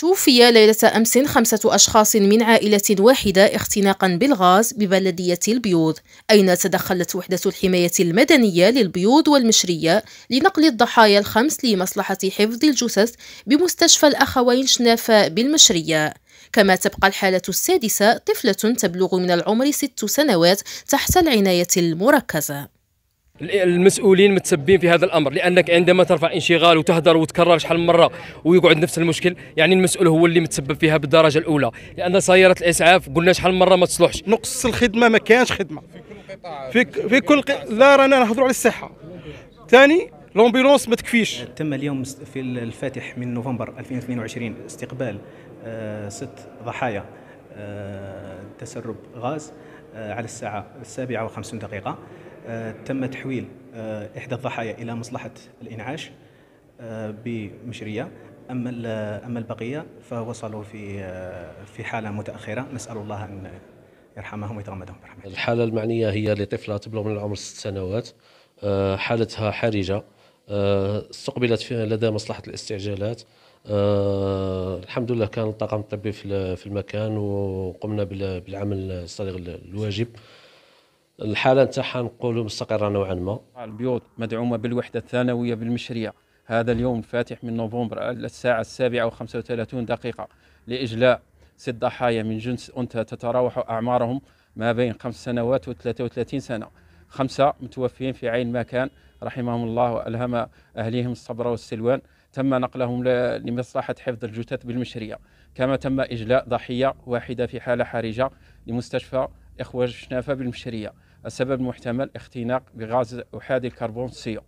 توفي ليلة أمس خمسة أشخاص من عائلة واحدة اختناقا بالغاز ببلدية البيوض أين تدخلت وحدة الحماية المدنية للبيوض والمشرية لنقل الضحايا الخمس لمصلحة حفظ الجثث بمستشفى الأخوين شنافة بالمشرية كما تبقى الحالة السادسة طفلة تبلغ من العمر ست سنوات تحت العناية المركزة المسؤولين متسببين في هذا الامر لانك عندما ترفع انشغال وتهدر وتكرر شحال من مره ويقعد نفس المشكل يعني المسؤول هو اللي متسبب فيها بالدرجه الاولى لان سياره الاسعاف قلنا شحال من مره ما تصلحش نقص الخدمه ما كانش خدمه في في كل قطاع لا رانا نهضروا على الصحه ثاني لومبيلونس ما تكفيش تم اليوم في الفاتح من نوفمبر 2022 استقبال آه، ست ضحايا آه، تسرب غاز آه، على الساعه السابعه وخمسون دقيقه آه، تم تحويل آه، إحدى الضحايا إلى مصلحة الإنعاش آه، بمشرية أما أما البقية فوصلوا في في حالة متأخرة نسأل الله أن يرحمهم ويتغمدهم برحمته الحالة المعنية هي لطفلة تبلغ من العمر ست سنوات حالتها حرجة استقبلت فيها لدى مصلحة الاستعجالات أه الحمد لله كان الطاقم الطبي في المكان وقمنا بالعمل الصادق الواجب الحاله نتاعها نقولوا مستقره نوعا ما آه، البيوت مدعومه بالوحده الثانويه بالمشريه هذا اليوم الفاتح من نوفمبر الساعه السابعه و35 دقيقه لاجلاء ست ضحايا من جنس انثى تتراوح اعمارهم ما بين خمس سنوات و33 سنه خمسه متوفيين في عين ما كان رحمهم الله والهم اهليهم الصبر والسلوان تم نقلهم لمصلحه حفظ الجثث بالمشريه كما تم اجلاء ضحيه واحده في حاله حرجه لمستشفى اخوه الشنافه بالمشريه السبب المحتمل اختناق بغاز أحادي الكربون سيو